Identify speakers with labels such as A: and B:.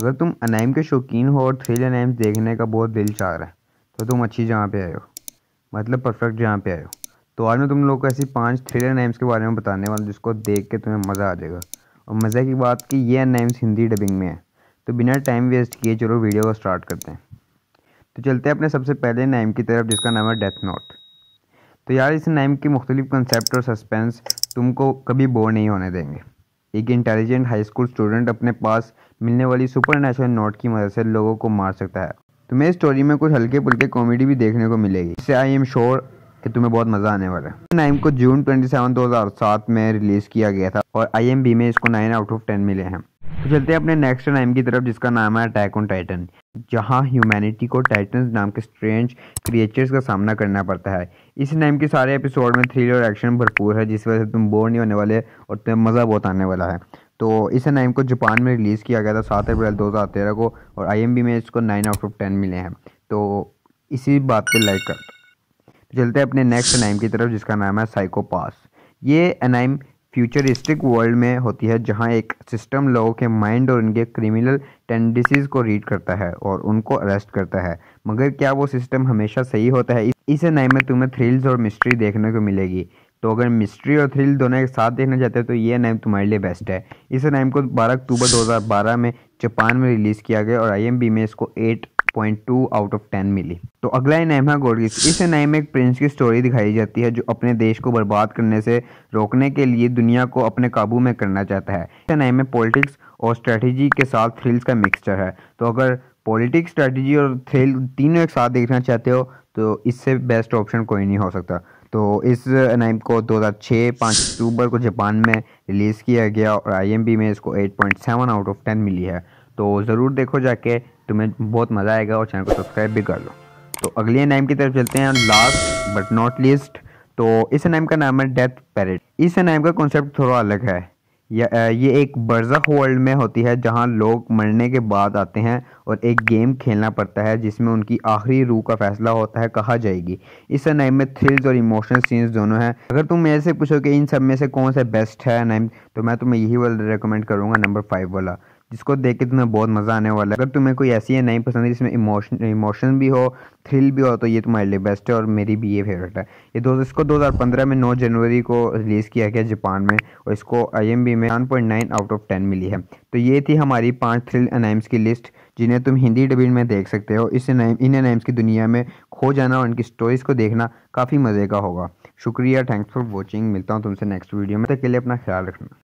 A: अगर तुम अनाइम के शौकीन हो और थ्रिल अनाइम देखने का बहुत दिल चाह रहा है तो तुम अच्छी जगह पे आए हो मतलब परफेक्ट जगह पे आए हो तो आज मैं तुम लोग को ऐसी पांच थ्रिल अनाइम्स के बारे में बताने वाला जिसको देख के तुम्हें मज़ा आ जाएगा और मज़े की बात कि ये अनाइम्स हिंदी डबिंग में है तो बिना टाइम वेस्ट किए चलो वीडियो को स्टार्ट करते हैं तो चलते हैं अपने सबसे पहले नाइम की तरफ जिसका नाम है डेथ नोट तो यार इस नाइम के मुख्तलिफ कंसेप्ट और सस्पेंस तुमको कभी बोर नहीं होने देंगे एक इंटेलिजेंट हाई स्कूल स्टूडेंट अपने पास मिलने वाली सुपर नेचुरल नोट की मदद से लोगों को मार सकता है तुम्हें इस स्टोरी में कुछ हल्के पुल्के कॉमेडी भी देखने को मिलेगी इससे आई एम श्योर कि तुम्हें बहुत मज़ा आने वाला है नाइम को जून ट्वेंटी सेवन दो हज़ार सात में रिलीज़ किया गया था और आई एम बी में इसको नाइन आउट ऑफ टेन मिले हैं तो चलते हैं अपने नेक्स्ट नाम की तरफ जिसका नाम है अटैक ऑन टाइटन जहां ह्यूमैनिटी को टाइटन्स नाम के स्ट्रेंज क्रिएचर्स का सामना करना पड़ता है इस नाम के सारे एपिसोड में थ्रिल और एक्शन भरपूर है जिस वजह से तुम बोर नहीं होने वाले और तुम्हें मज़ा बहुत आने वाला है तो इस नाम को जापान में रिलीज़ किया गया था सात अप्रैल दो हज़ार तेरह को और आई में इसको नाइन आउट ऑफ टेन मिले हैं तो इसी बात पर लाइक कर चलते हैं अपने नेक्स्ट नाइम की तरफ जिसका नाम है साइकोपास ये एनाइम फ्यूचरिस्टिक वर्ल्ड में होती है जहाँ एक सिस्टम लोगों के माइंड और उनके क्रिमिनल टेंडेंसीज को रीड करता है और उनको अरेस्ट करता है मगर क्या वो सिस्टम हमेशा सही होता है इस नए में तुम्हें थ्रिल्स और मिस्ट्री देखने को मिलेगी तो अगर मिस्ट्री और थ्रिल दोनों एक साथ देखना चाहते हो तो ये नाइम तुम्हारे लिए बेस्ट है इस नाइम को 12 अक्टूबर 2012 में जापान में रिलीज़ किया गया और आईएमबी में इसको एट टू आउट ऑफ 10 मिली तो अगला है नैमा गोडगिस इस इनाम में एक प्रिंस की स्टोरी दिखाई जाती है जो अपने देश को बर्बाद करने से रोकने के लिए दुनिया को अपने काबू में करना चाहता है इस इनाम में पॉलिटिक्स और स्ट्रेटजी के साथ थ्रिल्स का मिक्सचर है तो अगर पॉलिटिक्स स्ट्रेटजी और थ्रिल तीनों एक साथ देखना चाहते हो तो इससे बेस्ट ऑप्शन कोई नहीं हो सकता तो इस नाइम को 2006 पाँच अक्टूबर को जापान में रिलीज़ किया गया और आईएमबी में इसको 8.7 आउट ऑफ 10 मिली है तो ज़रूर देखो जाके तुम्हें बहुत मज़ा आएगा और चैनल को सब्सक्राइब भी कर लो तो अगले नाइम की तरफ चलते हैं लास्ट बट नॉट लीस्ट तो इस नाइम का नाम है डेथ पैरेड इस नाइम का कॉन्सेप्ट थोड़ा अलग है ये एक बर्जक वर्ल्ड में होती है जहाँ लोग मरने के बाद आते हैं और एक गेम खेलना पड़ता है जिसमें उनकी आखिरी रूह का फैसला होता है कहा जाएगी इस नाइम में थ्रिल्स और इमोशनल सीन्स दोनों हैं अगर तुम मेरे से पूछो कि इन सब में से कौन सा बेस्ट है नाइम तो मैं तुम्हें यही वाला रिकमेंड करूँगा नंबर फाइव वाला जिसको देख के तुम्हें बहुत मज़ा आने वाला है अगर तुम्हें कोई ऐसी है नहीं पसंद है जिसमें इमोशन इमोशन भी हो थ्रिल भी हो तो ये तुम्हारे लिए बेस्ट है और मेरी भी ये फेवरेट है ये दो इसको 2015 में 9 जनवरी को रिलीज़ किया गया जापान में और इसको आई में नाइन आउट ऑफ टेन मिली है तो ये थी हमारी पाँच थ्रिल अनाइम्स की लिस्ट जिन्हें तुम हिंदी डबिल में देख सकते हो इस इन अनाइम्स की दुनिया में खो जाना और इनकी स्टोरीज़ को देखना काफ़ी मज़े का होगा शुक्रिया थैंक्स फॉर वॉचिंग मिलता हूँ तुमसे नेक्स्ट वीडियो में तक के लिए अपना ख्याल रखना